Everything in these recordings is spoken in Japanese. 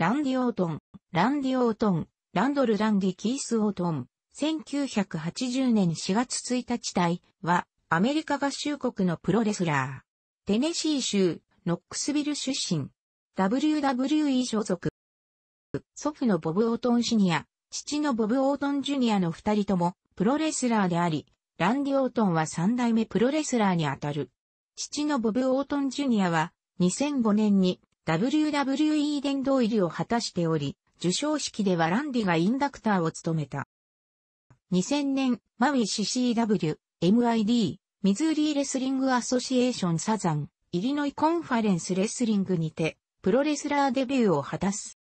ランディ・オートン、ランディ・オートン、ランドル・ランディ・キース・オートン、1980年4月1日隊は、アメリカ合衆国のプロレスラー。テネシー州、ノックスビル出身。WWE 所属。祖父のボブ・オートン・シニア、父のボブ・オートン・ジュニアの二人とも、プロレスラーであり、ランディ・オートンは三代目プロレスラーにあたる。父のボブ・オートン・ジュニアは、2005年に WWE 殿堂入りを果たしており、受賞式ではランディがインダクターを務めた。2000年、マウイ CCW、MID、ミズーリーレスリングアソシエーションサザン、イリノイコンファレンスレスリングにて、プロレスラーデビューを果たす。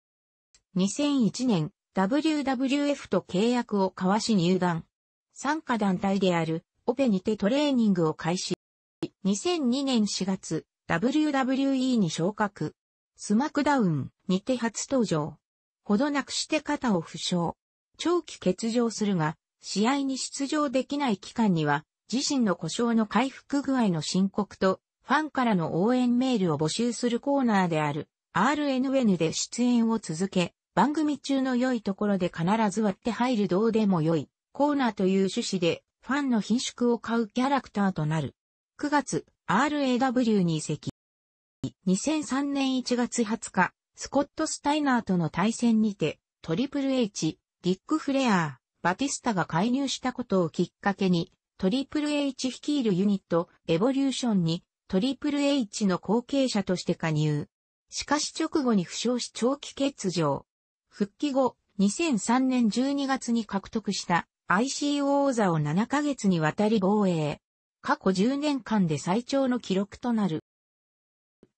2001年、WWF と契約を交わし入団。参加団体である、オペにてトレーニングを開始。2002年4月、WWE に昇格。スマクダウンにて初登場。ほどなくして肩を負傷。長期欠場するが、試合に出場できない期間には、自身の故障の回復具合の申告と、ファンからの応援メールを募集するコーナーである、RNN で出演を続け、番組中の良いところで必ず割って入るどうでも良いコーナーという趣旨でファンの品縮を買うキャラクターとなる。9月、RAW に移籍。2003年1月20日、スコット・スタイナーとの対戦にて、トリプル H、ディック・フレアー、バティスタが介入したことをきっかけに、トリプル H 率いるユニット、エボリューションに、トリプル H の後継者として加入。しかし直後に負傷し長期欠場。復帰後、2003年12月に獲得した IC 王座を7ヶ月にわたり防衛。過去10年間で最長の記録となる。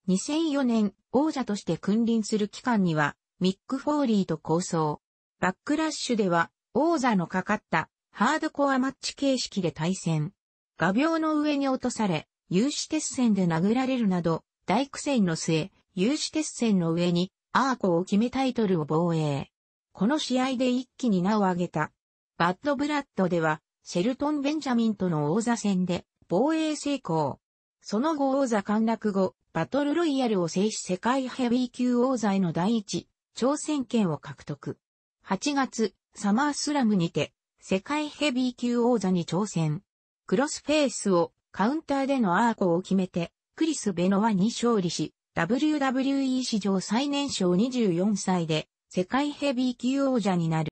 2004年、王者として君臨する期間には、ミック・フォーリーと構想。バックラッシュでは、王座のかかったハードコアマッチ形式で対戦。画鋲の上に落とされ、有刺鉄線で殴られるなど、大苦戦の末、有刺鉄線の上にアーコを決めタイトルを防衛。この試合で一気に名を上げた。バッドブラッドでは、シェルトン・ベンジャミンとの王座戦で防衛成功。その後王座陥落後、バトルロイヤルを制し世界ヘビー級王座への第一、挑戦権を獲得。8月、サマースラムにて、世界ヘビー級王座に挑戦。クロスフェイスをカウンターでのアーコを決めて、クリス・ベノワに勝利し、WWE 史上最年少24歳で、世界ヘビー級王者になる。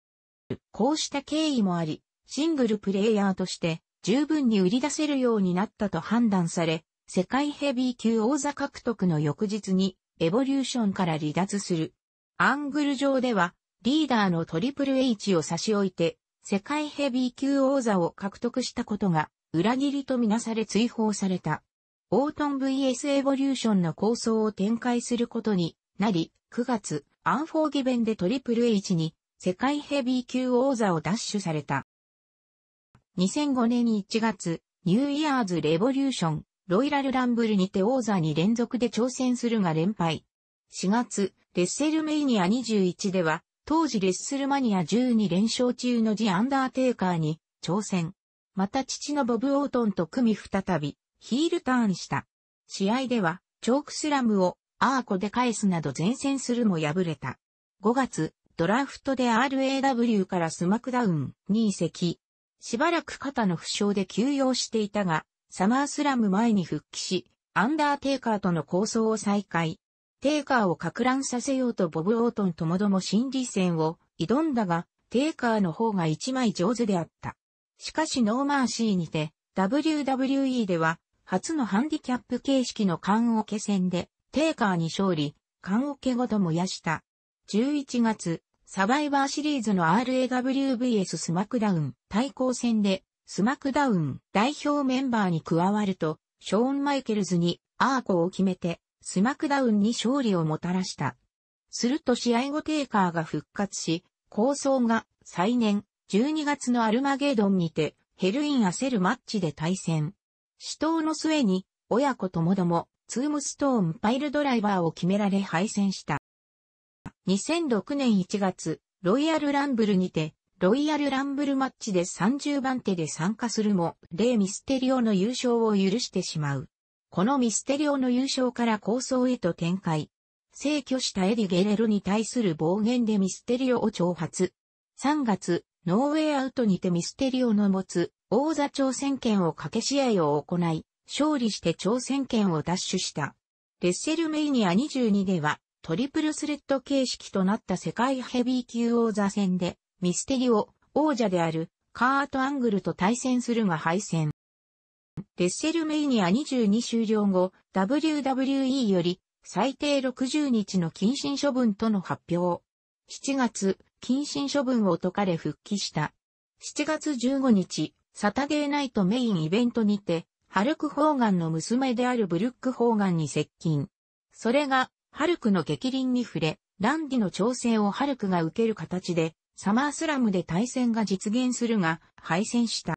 こうした経緯もあり、シングルプレイヤーとして十分に売り出せるようになったと判断され、世界ヘビー級王座獲得の翌日に、エボリューションから離脱する。アングル上では、リーダーのトリプル H を差し置いて、世界ヘビー級王座を獲得したことが、裏切りとみなされ追放された。オートン VS エボリューションの構想を展開することになり、9月、アンフォーギベンでトリプル H に、世界ヘビー級王座を奪取された。2005年1月、ニューイヤーズレボリューション、ロイラル・ランブルにて王座に連続で挑戦するが連敗。4月、レッセルメイニア21では、当時レッスルマニア12連勝中のジ・アンダーテイカーに挑戦。また父のボブ・オートンと組み再び、ヒールターンした。試合では、チョークスラムをアーコで返すなど前線するも敗れた。5月、ドラフトで RAW からスマクダウンに移籍。しばらく肩の負傷で休養していたが、サマースラム前に復帰し、アンダーテイカーとの構想を再開。テイカーを拡乱させようとボブ・オートンともども心理戦を挑んだが、テイカーの方が一枚上手であった。しかしノーマーシーにて、WWE では、初のハンディキャップ形式の缶ケ戦で、テイカーに勝利、缶ケごと燃やした。11月、サバイバーシリーズの RAWVS スマクダウン対抗戦で、スマクダウン代表メンバーに加わると、ショーン・マイケルズにアーコを決めて、スマクダウンに勝利をもたらした。すると試合後テイカーが復活し、構想が再年12月のアルマゲードンにてヘルイン焦るマッチで対戦。死闘の末に親子ともどもツームストーンパイルドライバーを決められ敗戦した。2006年1月、ロイヤルランブルにてロイヤルランブルマッチで30番手で参加するも、レイ・ミステリオの優勝を許してしまう。このミステリオの優勝から構想へと展開。制御したエディ・ゲレルに対する暴言でミステリオを挑発。3月、ノーウェイアウトにてミステリオの持つ王座挑戦権をかけ試合を行い、勝利して挑戦権を奪取した。レッセルメイニア22では、トリプルスレッド形式となった世界ヘビー級王座戦で、ミステリオ、王者であるカート・アングルと対戦するが敗戦。レッセルメイニア22終了後、WWE より最低60日の謹慎処分との発表。7月、謹慎処分を解かれ復帰した。7月15日、サタデーナイトメインイベントにて、ハルク・ホーガンの娘であるブルック・ホーガンに接近。それが、ハルクの激輪に触れ、ランディの調整をハルクが受ける形で、サマースラムで対戦が実現するが、敗戦した。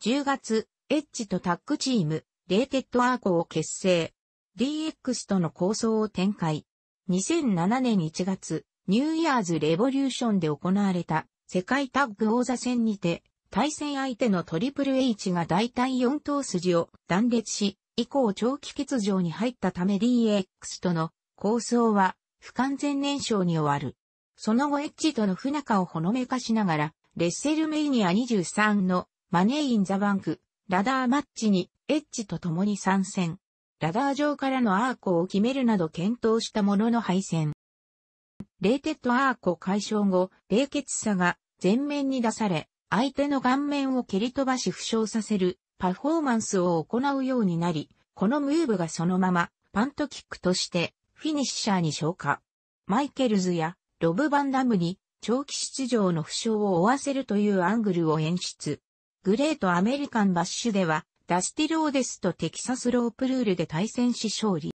10月、エッジとタッグチーム、レーテッドアーコを結成。DX との構想を展開。2007年1月、ニューイヤーズレボリューションで行われた世界タッグ王座戦にて、対戦相手のトリプル H が大体4頭筋を断裂し、以降長期欠場に入ったため DX との構想は不完全燃焼に終わる。その後エッジとの不仲をほのめかしながら、レッセルメイニア23のマネーインザバンク、ラダーマッチにエッジと共に参戦。ラダー上からのアーコを決めるなど検討したものの敗戦。レーテッドアーコ解消後、冷血さが前面に出され、相手の顔面を蹴り飛ばし負傷させるパフォーマンスを行うようになり、このムーブがそのままパントキックとしてフィニッシャーに昇華。マイケルズやロブ・バンダムに長期出場の負傷を負わせるというアングルを演出。グレート・アメリカン・バッシュでは、ダスティローデスとテキサス・ロープルールで対戦し勝利。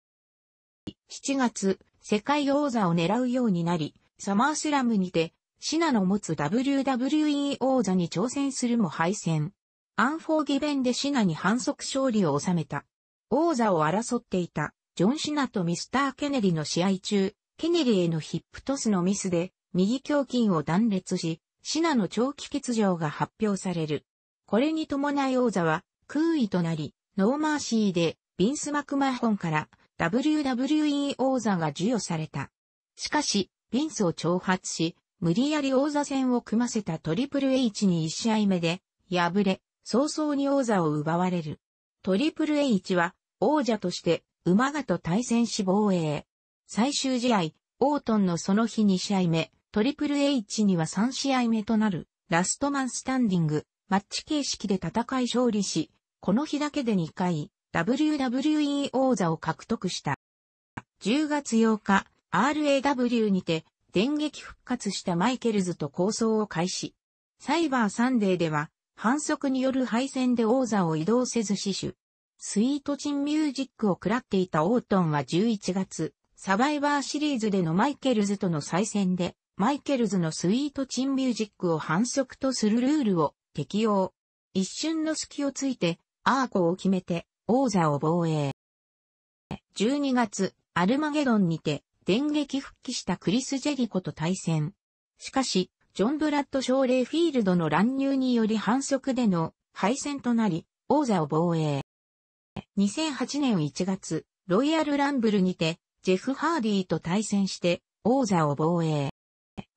7月、世界王座を狙うようになり、サマースラムにて、シナの持つ WWE 王座に挑戦するも敗戦。アンフォーギベンでシナに反則勝利を収めた。王座を争っていた、ジョン・シナとミスター・ケネィの試合中、ケネリへのヒップトスのミスで、右胸筋を断裂し、シナの長期欠場が発表される。これに伴い王座は、空位となり、ノーマーシーで、ビンス・マクマホンから、WWE 王座が授与された。しかし、ビンスを挑発し、無理やり王座戦を組ませたトリプル H に1試合目で、敗れ、早々に王座を奪われる。トリプル H は、王者として、馬がと対戦し防衛。最終試合、オートンのその日2試合目、トリプル H には3試合目となる、ラストマンスタンディング、マッチ形式で戦い勝利し、この日だけで2回、WWE 王座を獲得した。10月8日、RAW にて、電撃復活したマイケルズと構想を開始。サイバーサンデーでは、反則による敗戦で王座を移動せず死守。スイートチンミュージックを食らっていたオートンは11月、サバイバーシリーズでのマイケルズとの再戦で、マイケルズのスイートチンミュージックを反則とするルールを適用。一瞬の隙をついて、アーコを決めて、王座を防衛。12月、アルマゲドンにて、電撃復帰したクリス・ジェリコと対戦。しかし、ジョン・ブラッド・ショーレイ・フィールドの乱入により反則での敗戦となり、王座を防衛。2008年1月、ロイヤル・ランブルにて、ジェフ・ハーディーと対戦して王座を防衛。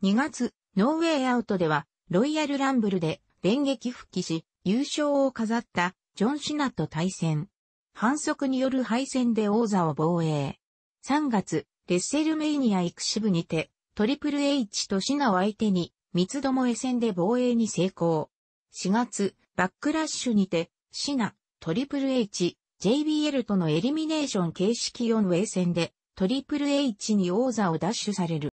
2月、ノーウェイアウトではロイヤルランブルで電撃復帰し優勝を飾ったジョン・シナと対戦。反則による敗戦で王座を防衛。3月、レッセルメイニア育支部にて、トリプル H とシナを相手に、三つどもえ戦で防衛に成功。4月、バックラッシュにて、シナ、トリプル H、JBL とのエリミネーション形式4ウェイ戦で、トリプル H に王座を奪取される。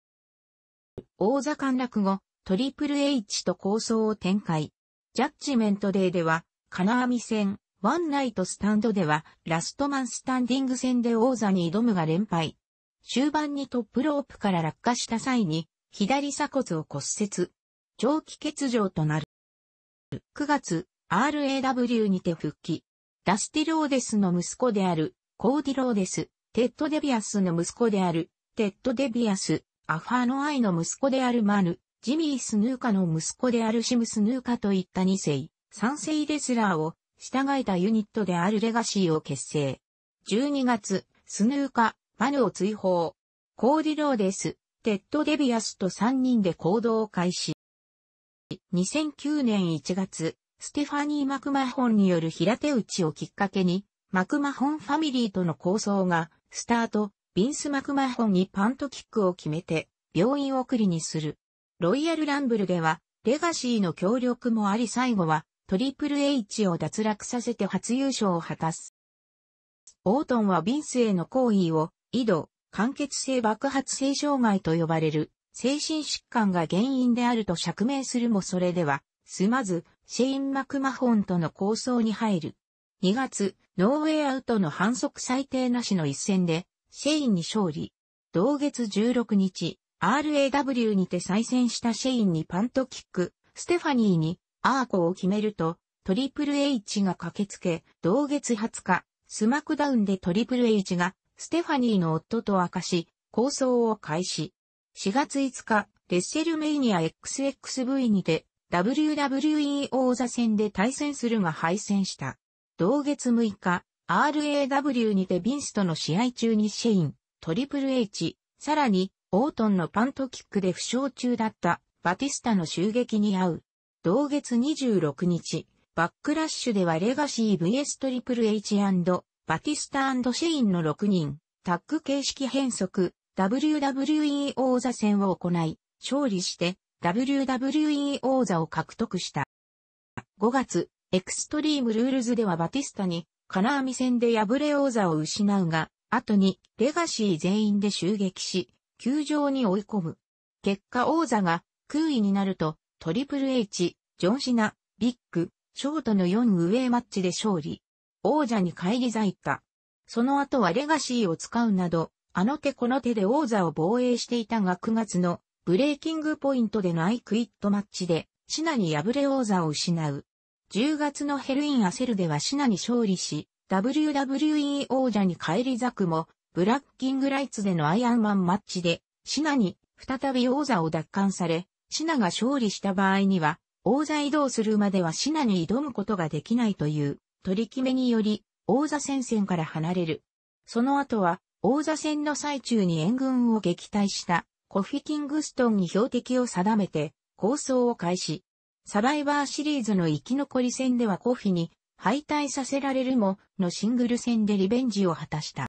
王座陥落後、トリプル H と構想を展開。ジャッジメントデーでは、金網戦、ワンナイトスタンドでは、ラストマンスタンディング戦で王座に挑むが連敗。終盤にトップロープから落下した際に、左鎖骨を骨折。長期欠場となる。9月、RAW にて復帰。ダスティローデスの息子である、コーディローデス、テッド・デビアスの息子である、テッド・デビアス、アファーノアイの息子であるマヌ、ジミー・スヌーカの息子であるシム・スヌーカといった2世、3世レスラーを従えたユニットであるレガシーを結成。12月、スヌーカ、マヌを追放。コーディローデス、テッド・デビアスと3人で行動を開始。2009年1月、ステファニー・マクマホンによる平手打ちをきっかけに、マクマホンファミリーとの構想がスタート、ビンス・マクマホンにパントキックを決めて、病院送りにする。ロイヤルランブルでは、レガシーの協力もあり最後は、トリプル H を脱落させて初優勝を果たす。オートンはビンスへの行為を、移動、間欠性爆発性障害と呼ばれる、精神疾患が原因であると釈明するもそれでは、すまず、シェイン・マクマホンとの構想に入る。2月、ノーウェイアウトの反則最低なしの一戦で、シェインに勝利。同月16日、RAW にて再戦したシェインにパントキック、ステファニーにアーコを決めると、トリプル H が駆けつけ、同月20日、スマクダウンでトリプル H が、ステファニーの夫と明かし、構想を開始。4月5日、レッセルメイニア XXV にて、WWE 王座戦で対戦するが敗戦した。同月6日、RAW にてビンストの試合中にシェイン、トリプル H、さらに、オートンのパントキックで負傷中だったバティスタの襲撃に遭う。同月26日、バックラッシュではレガシー VS トリプル H& バティスタシェインの6人、タッグ形式変則、WWE 王座戦を行い、勝利して WWE 王座を獲得した。5月、エクストリームルールズではバティスタに金網戦で敗れ王座を失うが、後にレガシー全員で襲撃し、球場に追い込む。結果王座が空位になると、トリプル H、ジョンシナ、ビッグ、ショートの4上マッチで勝利。王者に返り咲いた。その後はレガシーを使うなど、あの手この手で王座を防衛していたが9月のブレーキングポイントでのアイクイットマッチで、シナに敗れ王座を失う。10月のヘルインアセルではシナに勝利し、WWE 王者に返り咲くも、ブラッキングライツでのアイアンマンマッチで、シナに再び王座を奪還され、シナが勝利した場合には、王座移動するまではシナに挑むことができないという取り決めにより、王座戦線から離れる。その後は、王座戦の最中に援軍を撃退したコフィキングストンに標的を定めて、構想を開始。サバイバーシリーズの生き残り戦ではコフィに敗退させられるものシングル戦でリベンジを果たした。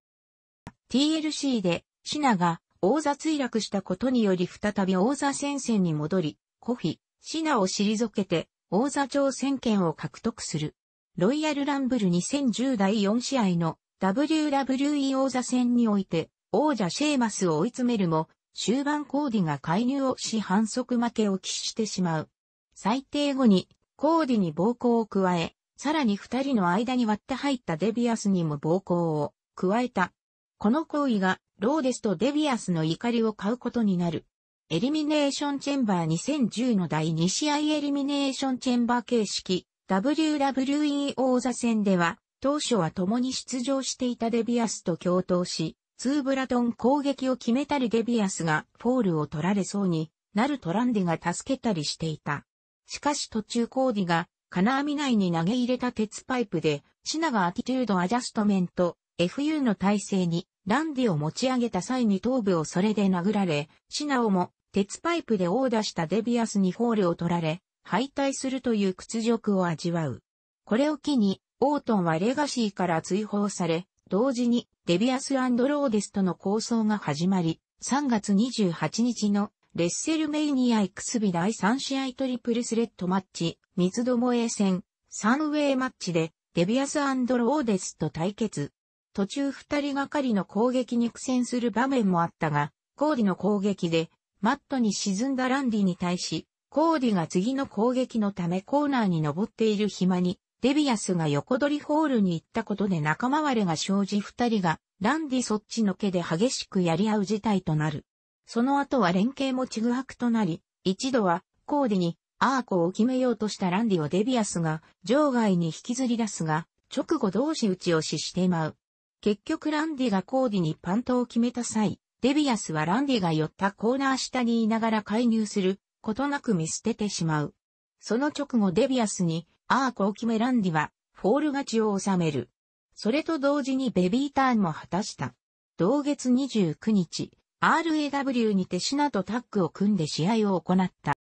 TLC でシナが王座墜落したことにより再び王座戦線に戻り、コフィ、シナを退けて王座挑戦権を獲得する。ロイヤルランブル2010第4試合の WWE 王座戦において王者シェーマスを追い詰めるも終盤コーディが介入をし反則負けを喫してしまう。最低後に、コーディに暴行を加え、さらに二人の間に割って入ったデビアスにも暴行を加えた。この行為がローデスとデビアスの怒りを買うことになる。エリミネーションチェンバー2010の第2試合エリミネーションチェンバー形式 WWE 王座戦では当初は共に出場していたデビアスと共闘し、ツーブラトン攻撃を決めたりデビアスがフォールを取られそうになるトランディが助けたりしていた。しかし途中コーディが金網内に投げ入れた鉄パイプで、シナがアティチュードアジャストメント FU の体勢にランディを持ち上げた際に頭部をそれで殴られ、シナをも鉄パイプで殴打したデビアスにホールを取られ、敗退するという屈辱を味わう。これを機に、オートンはレガシーから追放され、同時にデビアスローデスとの構想が始まり、3月28日のレッセルメイニア X クスビ第3試合トリプルスレッドマッチ、三つどもえ戦、サンウェイマッチで、デビアスローデスと対決。途中二人がかりの攻撃に苦戦する場面もあったが、コーディの攻撃で、マットに沈んだランディに対し、コーディが次の攻撃のためコーナーに登っている暇に、デビアスが横取りホールに行ったことで仲間割れが生じ二人が、ランディそっちのけで激しくやり合う事態となる。その後は連携もちぐはくとなり、一度はコーディにアーコを決めようとしたランディをデビアスが場外に引きずり出すが、直後同士打ち押ししてまう。結局ランディがコーディにパントを決めた際、デビアスはランディが寄ったコーナー下にいながら介入することなく見捨ててしまう。その直後デビアスにアーコを決めランディはフォール勝ちを収める。それと同時にベビーターンも果たした。同月29日、RAW にてシナとタッグを組んで試合を行った。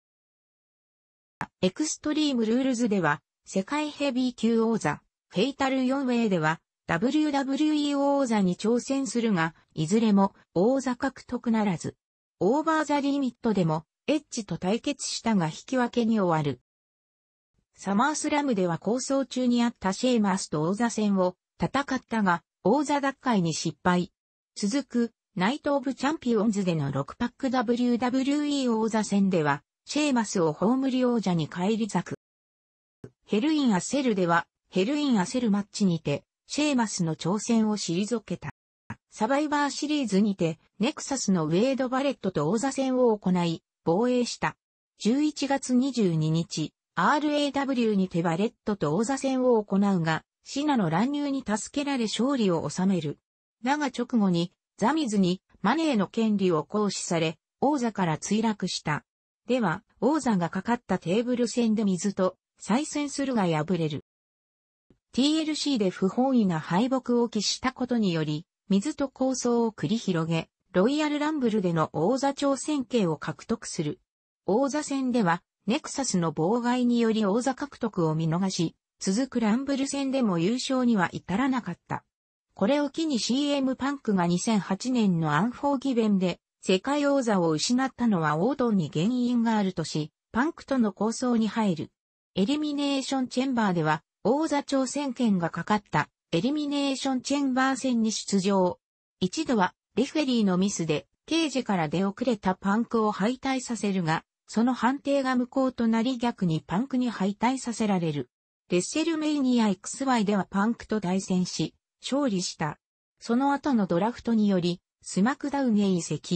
エクストリームルールズでは、世界ヘビー級王座、フェイタル4ウェイでは、WWE 王座に挑戦するが、いずれも王座獲得ならず、オーバーザリミットでも、エッジと対決したが引き分けに終わる。サマースラムでは構想中にあったシェーマースと王座戦を戦ったが、王座奪回に失敗。続くナイト・オブ・チャンピオンズでの6パック WWE 王座戦では、シェーマスを葬り王者に返り咲く。ヘルイン・アセルでは、ヘルイン・アセルマッチにて、シェーマスの挑戦を退けた。サバイバーシリーズにて、ネクサスのウェイド・バレットと王座戦を行い、防衛した。11月22日、RAW にてバレットと王座戦を行うが、シナの乱入に助けられ勝利を収める。だが直後に、ザミズにマネーの権利を行使され、王座から墜落した。では、王座がかかったテーブル戦で水と再戦するが敗れる。TLC で不本意な敗北を喫したことにより、水と構想を繰り広げ、ロイヤルランブルでの王座挑戦権を獲得する。王座戦では、ネクサスの妨害により王座獲得を見逃し、続くランブル戦でも優勝には至らなかった。これを機に CM パンクが2008年のアンフォーギベンで世界王座を失ったのは王道に原因があるとし、パンクとの構想に入る。エリミネーションチェンバーでは王座挑戦権がかかったエリミネーションチェンバー戦に出場。一度はレフェリーのミスで刑事から出遅れたパンクを敗退させるが、その判定が無効となり逆にパンクに敗退させられる。レッセルメイニア XY ではパンクと対戦し、勝利した。その後のドラフトにより、スマクダウンへ移籍。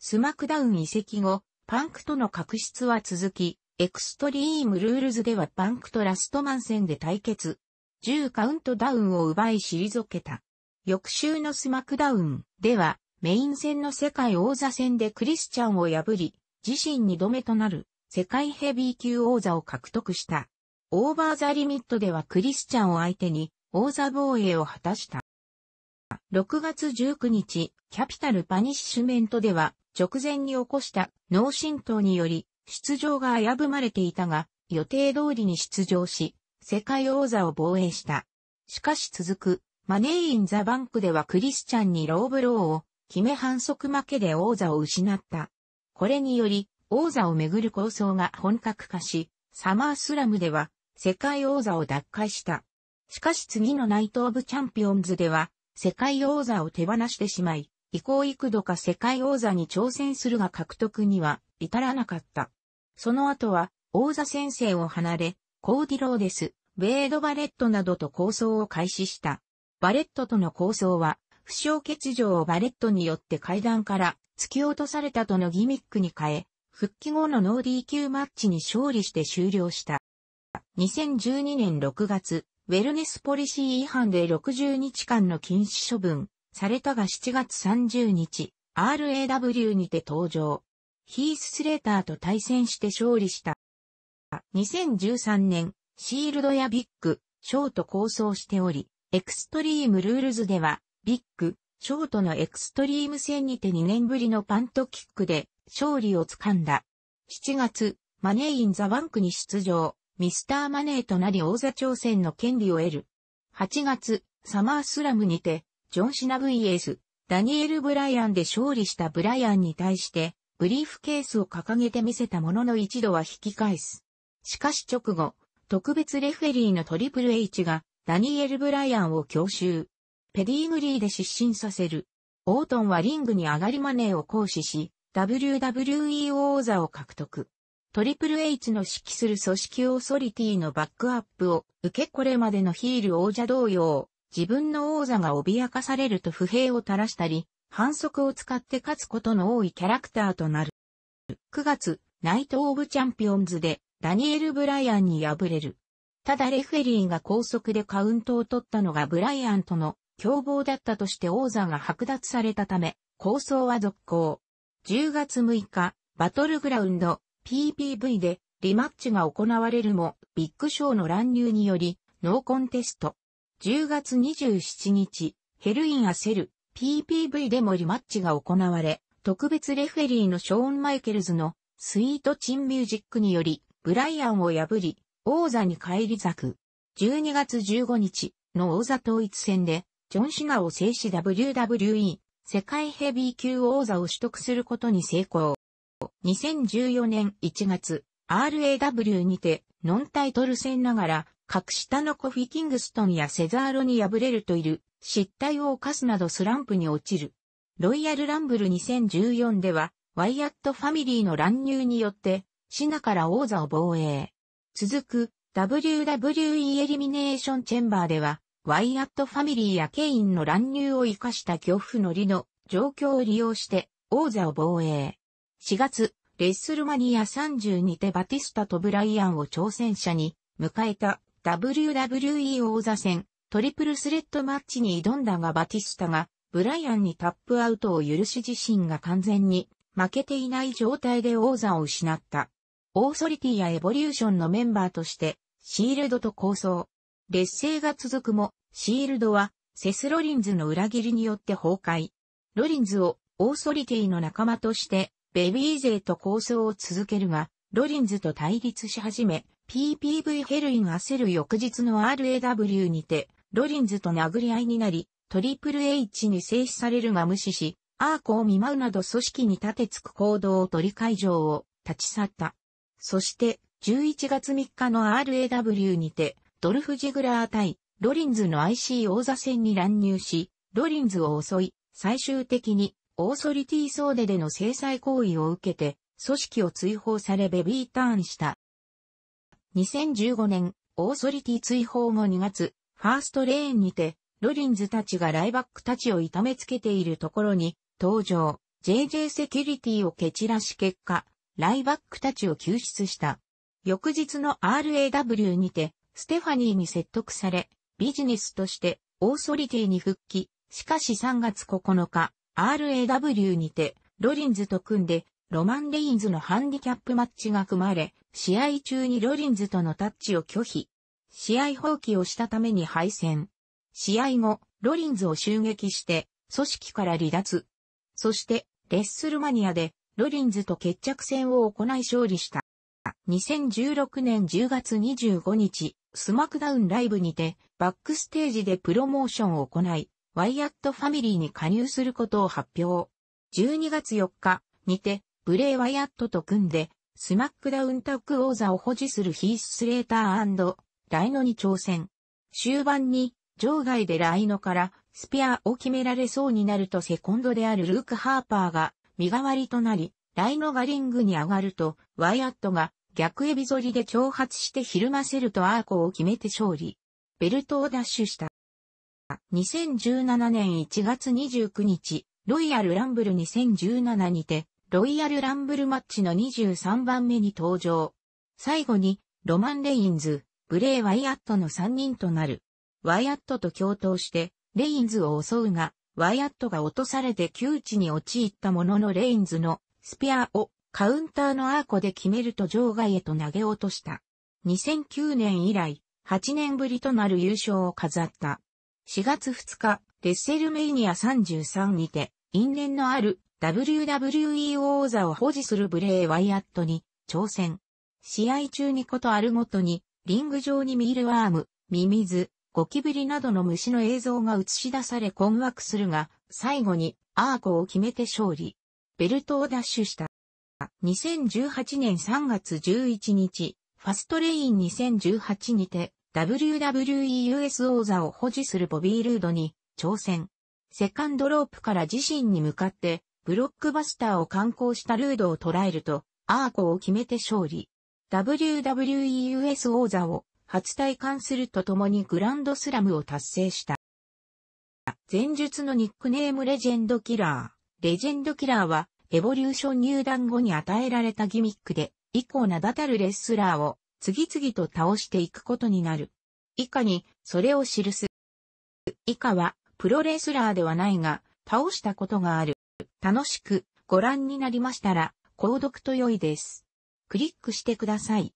スマクダウン移籍後、パンクとの確執は続き、エクストリームルールズではパンクとラストマン戦で対決。10カウントダウンを奪い退けた。翌週のスマクダウンでは、メイン戦の世界王座戦でクリスチャンを破り、自身2度目となる世界ヘビー級王座を獲得した。オーバーザリミットではクリスチャンを相手に王座防衛を果たした。6月19日、キャピタルパニッシュメントでは、直前に起こした脳震盪により、出場が危ぶまれていたが、予定通りに出場し、世界王座を防衛した。しかし続く、マネーインザバンクではクリスチャンにローブローを、決め反則負けで王座を失った。これにより、王座をめぐる構想が本格化し、サマースラムでは、世界王座を奪回した。しかし次のナイト・オブ・チャンピオンズでは、世界王座を手放してしまい、以降幾度か世界王座に挑戦するが獲得には至らなかった。その後は、王座先生を離れ、コーディローデス、ベード・バレットなどと構想を開始した。バレットとの構想は、負傷欠場をバレットによって階段から突き落とされたとのギミックに変え、復帰後のノーディー級マッチに勝利して終了した。2012年6月、ウェルネスポリシー違反で60日間の禁止処分されたが7月30日、RAW にて登場。ヒース・スレーターと対戦して勝利した。2013年、シールドやビッグ、ショート構想しており、エクストリームルールズでは、ビッグ、ショートのエクストリーム戦にて2年ぶりのパントキックで勝利をつかんだ。7月、マネーインザバンクに出場。ミスターマネーとなり王座挑戦の権利を得る。8月、サマースラムにて、ジョン・シナ VS、ダニエル・ブライアンで勝利したブライアンに対して、ブリーフケースを掲げてみせたものの一度は引き返す。しかし直後、特別レフェリーのトリプル H が、ダニエル・ブライアンを強襲。ペディーグリーで失神させる。オートンはリングに上がりマネーを行使し、WWE 王座を獲得。トリプル H の指揮する組織オーソリティのバックアップを受けこれまでのヒール王者同様、自分の王座が脅かされると不平を垂らしたり、反則を使って勝つことの多いキャラクターとなる。9月、ナイト・オブ・チャンピオンズで、ダニエル・ブライアンに敗れる。ただレフェリーが高速でカウントを取ったのがブライアンとの凶暴だったとして王座が剥奪されたため、構想は続行。10月6日、バトルグラウンド、PPV でリマッチが行われるも、ビッグショーの乱入により、ノーコンテスト。10月27日、ヘルイン・アセル、PPV でもリマッチが行われ、特別レフェリーのショーン・マイケルズのスイート・チン・ミュージックにより、ブライアンを破り、王座に返り咲く。12月15日の王座統一戦で、ジョン・シナを制し WWE 世界ヘビー級王座を取得することに成功。2014年1月、RAW にて、ノンタイトル戦ながら、格下のコフィ・キングストンやセザーロに敗れるといる、失態を犯すなどスランプに落ちる。ロイヤルランブル2014では、ワイアットファミリーの乱入によって、シナから王座を防衛。続く、WWE エリミネーションチェンバーでは、ワイアットファミリーやケインの乱入を生かした恐怖の利の状況を利用して、王座を防衛。4月、レッスルマニア32でバティスタとブライアンを挑戦者に迎えた WWE 王座戦トリプルスレッドマッチに挑んだがバティスタがブライアンにタップアウトを許し自身が完全に負けていない状態で王座を失った。オーソリティやエボリューションのメンバーとしてシールドと構想。劣勢が続くもシールドはセス・ロリンズの裏切りによって崩壊。ロリンズをオーソリティの仲間としてベビー勢と構想を続けるが、ロリンズと対立し始め、PPV ヘルイン焦る翌日の RAW にて、ロリンズと殴り合いになり、トリプル H に制止されるが無視し、アーコを見舞うなど組織に立てつく行動を取り会場を立ち去った。そして、11月3日の RAW にて、ドルフ・ジグラー対ロリンズの IC 王座戦に乱入し、ロリンズを襲い、最終的にオーソリティ総出での制裁行為を受けて、組織を追放されベビーターンした。2015年、オーソリティ追放後2月、ファーストレーンにて、ロリンズたちがライバックたちを痛めつけているところに、登場、JJ セキュリティを蹴散らし結果、ライバックたちを救出した。翌日の RAW にて、ステファニーに説得され、ビジネスとして、オーソリティに復帰。しかし3月9日、RAW にて、ロリンズと組んで、ロマン・レインズのハンディキャップマッチが組まれ、試合中にロリンズとのタッチを拒否。試合放棄をしたために敗戦。試合後、ロリンズを襲撃して、組織から離脱。そして、レッスルマニアで、ロリンズと決着戦を行い勝利した。2016年10月25日、スマクダウンライブにて、バックステージでプロモーションを行い、ワイアットファミリーに加入することを発表。12月4日にて、ブレイ・ワイアットと組んで、スマックダウンタック王座を保持するヒース・スレーターライノに挑戦。終盤に、場外でライノからスピアを決められそうになるとセコンドであるルーク・ハーパーが身代わりとなり、ライノがリングに上がると、ワイアットが逆エビ反りで挑発してひるませるとアーコを決めて勝利。ベルトを奪取した。2017年1月29日、ロイヤルランブル2017にて、ロイヤルランブルマッチの23番目に登場。最後に、ロマン・レインズ、ブレイ・ワイアットの3人となる。ワイアットと共闘して、レインズを襲うが、ワイアットが落とされて窮地に陥ったもののレインズのスペアをカウンターのアーコで決めると場外へと投げ落とした。2009年以来、8年ぶりとなる優勝を飾った。4月2日、レッセルメイニア33にて、因縁のある WWE 王座を保持するブレイ・ワイアットに挑戦。試合中にことあるごとに、リング上にミールワーム、ミミズ、ゴキブリなどの虫の映像が映し出され困惑するが、最後にアーコを決めて勝利。ベルトを奪取した。2018年3月11日、ファストレイン2018にて、WWE US 王座を保持するボビー・ルードに挑戦。セカンドロープから自身に向かってブロックバスターを観光したルードを捉えるとアーコを決めて勝利。WWE US 王座を初体感するとともにグランドスラムを達成した。前述のニックネームレジェンドキラー。レジェンドキラーはエボリューション入団後に与えられたギミックで以降名だたるレスラーを次々と倒していくことになる。以下に、それを記す。以下は、プロレスラーではないが、倒したことがある。楽しくご覧になりましたら、購読と良いです。クリックしてください。